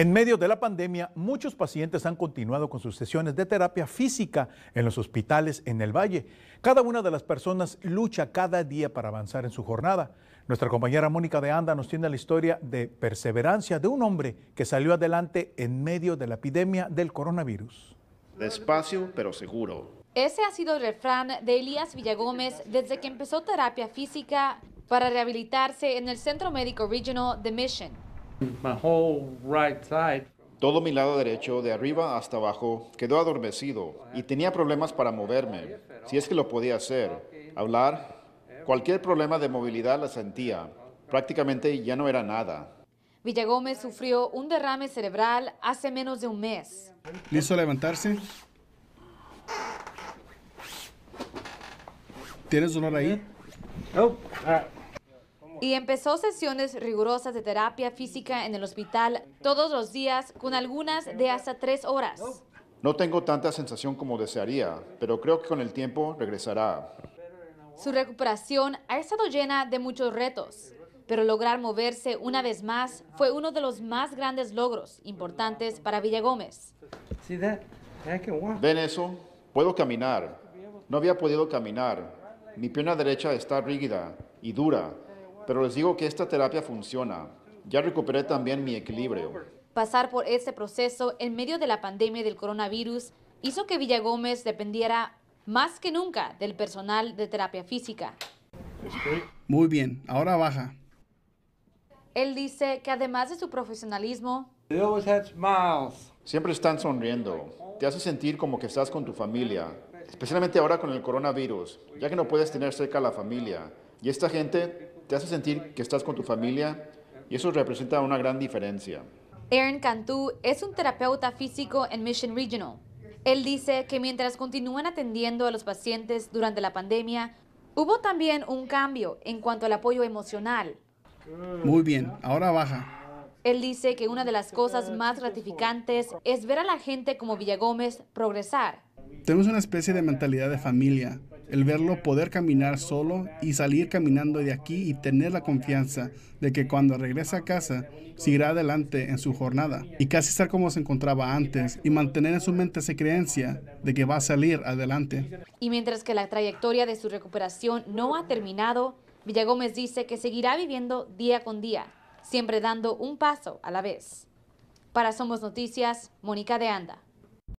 En medio de la pandemia, muchos pacientes han continuado con sus sesiones de terapia física en los hospitales en el valle. Cada una de las personas lucha cada día para avanzar en su jornada. Nuestra compañera Mónica de Anda nos tiene la historia de perseverancia de un hombre que salió adelante en medio de la epidemia del coronavirus. Despacio pero seguro. Ese ha sido el refrán de Elías Villagómez desde que empezó terapia física para rehabilitarse en el Centro Médico Regional de Mission. Todo mi lado derecho, de arriba hasta abajo, quedó adormecido y tenía problemas para moverme, si es que lo podía hacer, hablar. Cualquier problema de movilidad la sentía. Prácticamente ya no era nada. Villagómez sufrió un derrame cerebral hace menos de un mes. ¿Listo a levantarse? ¿Tienes dolor ahí? No y empezó sesiones rigurosas de terapia física en el hospital todos los días, con algunas de hasta tres horas. No tengo tanta sensación como desearía, pero creo que con el tiempo regresará. Su recuperación ha estado llena de muchos retos, pero lograr moverse una vez más fue uno de los más grandes logros importantes para Villa Gómez. ¿Ven eso? Puedo caminar. No había podido caminar. Mi pierna derecha está rígida y dura, pero les digo que esta terapia funciona. Ya recuperé también mi equilibrio. Pasar por este proceso en medio de la pandemia del coronavirus hizo que Villa Gómez dependiera más que nunca del personal de terapia física. Muy bien, ahora baja. Él dice que además de su profesionalismo, siempre están sonriendo. Te hace sentir como que estás con tu familia, especialmente ahora con el coronavirus, ya que no puedes tener cerca a la familia. Y esta gente te hace sentir que estás con tu familia y eso representa una gran diferencia. Aaron Cantú es un terapeuta físico en Mission Regional. Él dice que mientras continúan atendiendo a los pacientes durante la pandemia, hubo también un cambio en cuanto al apoyo emocional. Muy bien, ahora baja. Él dice que una de las cosas más gratificantes es ver a la gente como Villagómez progresar. Tenemos una especie de mentalidad de familia el verlo poder caminar solo y salir caminando de aquí y tener la confianza de que cuando regrese a casa seguirá adelante en su jornada y casi estar como se encontraba antes y mantener en su mente esa creencia de que va a salir adelante. Y mientras que la trayectoria de su recuperación no ha terminado, Villa Gómez dice que seguirá viviendo día con día, siempre dando un paso a la vez. Para Somos Noticias, Mónica de Anda.